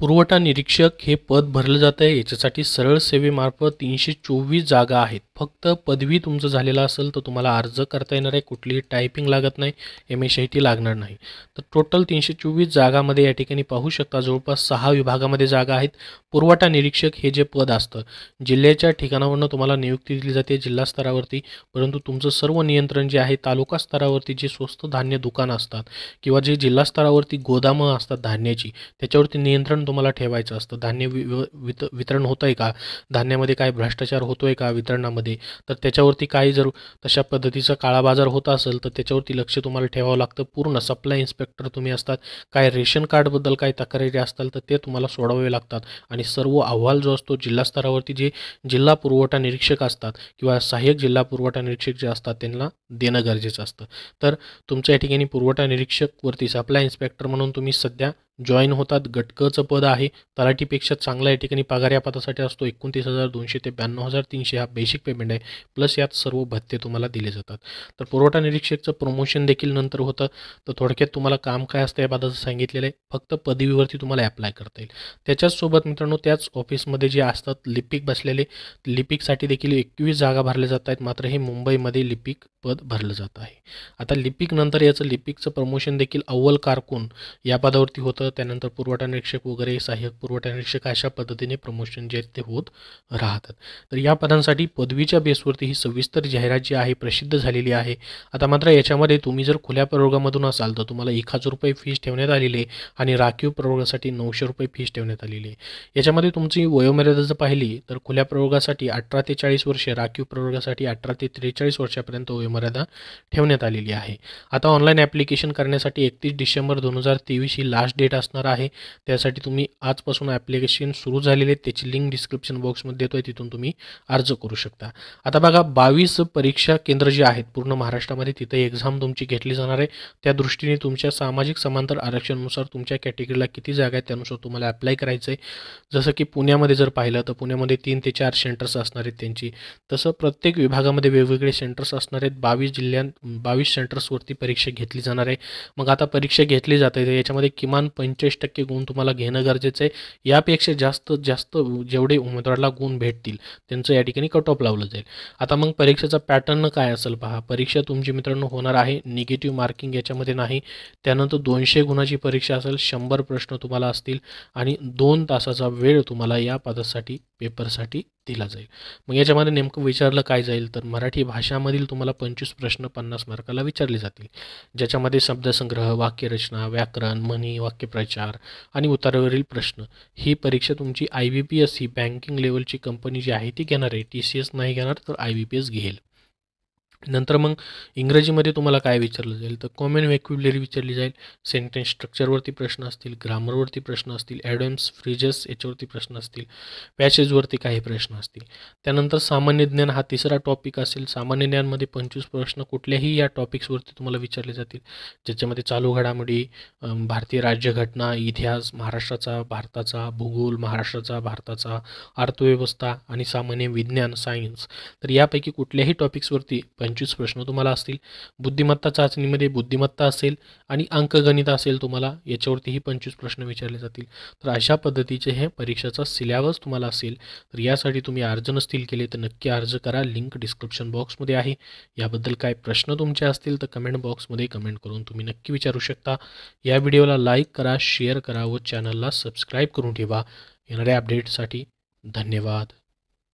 पुरवठा निरीक्षक हे पद भरलं जातं आहे याच्यासाठी सरळ सेवेमार्फत तीनशे चोवीस जागा आहेत फक्त पदवी तुमचं झालेलं असेल तर तुम्हाला अर्ज करता येणार आहे कुठलीही टायपिंग लागत नाही एम एस आय टी लागणार नाही तर टोटल तीनशे चोवीस जागामध्ये या ठिकाणी पाहू शकता जवळपास सहा विभागामध्ये जागा आहेत पुरवठा निरीक्षक हे जे पद असतं जिल्ह्याच्या ठिकाणावरनं तुम्हाला नियुक्ती दिली जाते जिल्हा स्तरावरती परंतु तुमचं सर्व नियंत्रण जे आहे तालुका स्तरावरती जे स्वस्त धान्य दुकानं असतात किंवा जे जिल्हा स्तरावरती गोदामं असतात धान्याची त्याच्यावरती नियंत्रण तुम्हाला ठेवायचं असतं धान्य वि वित वितरण होत आहे का धान्यामध्ये काय भ्रष्टाचार होतो आहे का वितरणामध्ये तर त्याच्यावरती काही जर तशा पद्धतीचा काळा बाजार होत असेल तर त्याच्यावरती लक्ष तुम्हाला ठेवावं लागतं पूर्ण सप्लाय इन्स्पेक्टर तुम्ही असतात काय रेशन कार्डबद्दल काय तक्रारी असतात तर ते तुम्हाला सोडावे लागतात आणि सर्व अहवाल जो असतो जिल्हा स्तरावरती जे जिल्हा पुरवठा निरीक्षक असतात किंवा सहाय्यक जिल्हा पुरवठा निरीक्षक जे असतात त्यांना देणं गरजेचं असतं तर तुमच्या या ठिकाणी पुरवठा निरीक्षकवरती सप्लाय इन्स्पेक्टर म्हणून तुम्ही सध्या जॉईन होतात गटकचं पद आहे तलाठीपेक्षा चांगला या ठिकाणी पगार या पदासाठी असतो एकोणतीस हजार दोनशे ते ब्याण्णव हजार तीनशे हा बेसिक पेमेंट आहे प्लस यात सर्व भत्ते तुम्हाला दिले जातात तर पुरवठा निरीक्षकचं प्रमोशन देखील नंतर होतं तर थोडक्यात तुम्हाला काम काय असतं या पदाचं सांगितलेलं आहे फक्त पदवीवरती तुम्हाला अप्लाय करता येईल त्याच्याचसोबत मित्रांनो त्याच ऑफिसमध्ये जे असतात लिपिक बसलेले लिपिकसाठी देखील एकवीस जागा भरल्या जात आहेत मात्र हे मुंबईमध्ये लिपिक पद भरलं जात आहे आता लिपिकनंतर याचं लिपिकचं प्रमोशन देखील अव्वल कारकून या पदावरती होतं त्यानंतर पुरवठा निरीक्षक वगैरे सहाय्यक पुरवठा निरीक्षक अशा पद्धतीने प्रमोशन जे आहेत ते होत राहतात तर या पदांसाठी पदवीच्या बेसवरती ही सविस्तर जाहिरात जी आहे प्रसिद्ध झालेली आहे आता मात्र याच्यामध्ये तुम्ही जर खुल्या प्रवर्गामधून असाल तर तुम्हाला एक हजार रुपये फीज ठेवण्यात आलेली आहे आणि राखीव प्रवर्गासाठी नऊशे रुपये फीज ठेवण्यात आलेली आहे याच्यामध्ये तुमची वयोमर्यादा जर पाहिली तर खुल्या प्रवर्गासाठी अठरा ते चाळीस वर्षे राखीव प्रवर्गासाठी अठरा ते त्रेचाळीस वर्षापर्यंत वयोमर्यादा ठेवण्यात आलेली आहे आता ऑनलाईन ॲप्लिकेशन करण्यासाठी एकतीस डिसेंबर दोन हजार तेवीस ही लास्ट डेट असणार आहे त्यासाठी तुम्ही आजपासून ॲप्लिकेशन सुरू झालेले त्याची लिंक डिस्क्रिप्शन बॉक्समध्ये देतो आहे तिथून तुम्ही अर्ज करू शकता आता बघा बावीस परीक्षा केंद्र जे आहेत पूर्ण महाराष्ट्रामध्ये तिथे एक्झाम तुमची घेतली जाणार आहे त्या दृष्टीने तुमच्या सामाजिक समांतर आरक्षणानुसार तुमच्या कॅटेगरीला किती जागा आहेत त्यानुसार तुम्हाला अप्लाय करायचं आहे जसं की पुण्यामध्ये जर पाहिलं तर पुण्यामध्ये तीन ते चार सेंटर्स असणार आहेत त्यांची तसं प्रत्येक विभागामध्ये वेगवेगळे सेंटर्स असणार आहेत बावीस जिल्ह्यां बावीस सेंटर्सवरती परीक्षा घेतली जाणार आहे मग आता परीक्षा घेतली जाते याच्यामध्ये किमान पंचवीस टक्के गुण तुम्हाला घेणं गरजेचं आहे यापेक्षा जास्त जास्त जेवढे उमेदवाराला गुण भेटतील त्यांचं या ठिकाणी कट ऑफ लावलं जाईल आता मग परीक्षेचा पॅटर्न काय असेल पहा परीक्षा तुमची मित्रांनो होणार आहे निगेटिव्ह मार्किंग याच्यामध्ये नाही त्यानंतर दोनशे गुणाची परीक्षा असेल शंभर प्रश्न तुम्हाला असतील आणि दोन तासाचा वेळ तुम्हाला या पदासाठी पेपरसाठी दिला जाईल मग याच्यामध्ये नेमकं विचारलं काय जाईल तर मराठी भाषामधील तुम्हाला पंचवीस प्रश्न पन्नास मार्काला विचारले जातील ज्याच्यामध्ये शब्दसंग्रह वाक्यरचना व्याकरण म्हणी वाक्य प्रचार आणि उतारावरील प्रश्न ही परीक्षा तुमची आय बी पी एस ही बँकिंग लेवलची कंपनी जी आहे ती घेणार आहे टी सी एस नाही घेणार तर आय बी पी एस घेईल नंतर मग इंग्रजीमध्ये तुम्हाला काय विचारलं जाईल तर कॉमन वेक्युलरी विचारली जाईल सेंटेन्स स्ट्रक्चरवरती प्रश्न असतील ग्रामरवरती प्रश्न असतील ॲडम्स फ्रीजस याच्यावरती प्रश्न असतील पॅसेजवरती काही प्रश्न असतील त्यानंतर सामान्य ज्ञान हा तिसरा टॉपिक असेल सामान्य ज्ञानमध्ये पंचवीस प्रश्न कुठल्याही या टॉपिक्सवरती तुम्हाला विचारले जातील ज्याच्यामध्ये चालू घडामोडी भारतीय राज्यघटना इतिहास महाराष्ट्राचा भारताचा भूगोल महाराष्ट्राचा भारताचा अर्थव्यवस्था आणि सामान्य विज्ञान सायन्स तर यापैकी कुठल्याही टॉपिक्सवरती पंचवीस प्रश्न तुम्हाला असतील बुद्धिमत्ता चाचणीमध्ये बुद्धिमत्ता असेल आणि अंकगणित असेल तुम्हाला याच्यावरतीही पंचवीस प्रश्न विचारले जातील तर अशा पद्धतीचे हे परीक्षेचा सिलेबस तुम्हाला असेल तर यासाठी तुम्ही अर्ज नसतील केले तर नक्की अर्ज करा लिंक डिस्क्रिप्शन बॉक्समध्ये आहे याबद्दल काय प्रश्न तुमचे असतील तर कमेंट बॉक्समध्ये कमेंट करून तुम्ही नक्की विचारू शकता या व्हिडिओला लाईक करा शेअर करा व चॅनलला सबस्क्राईब करून ठेवा येणाऱ्या अपडेटसाठी धन्यवाद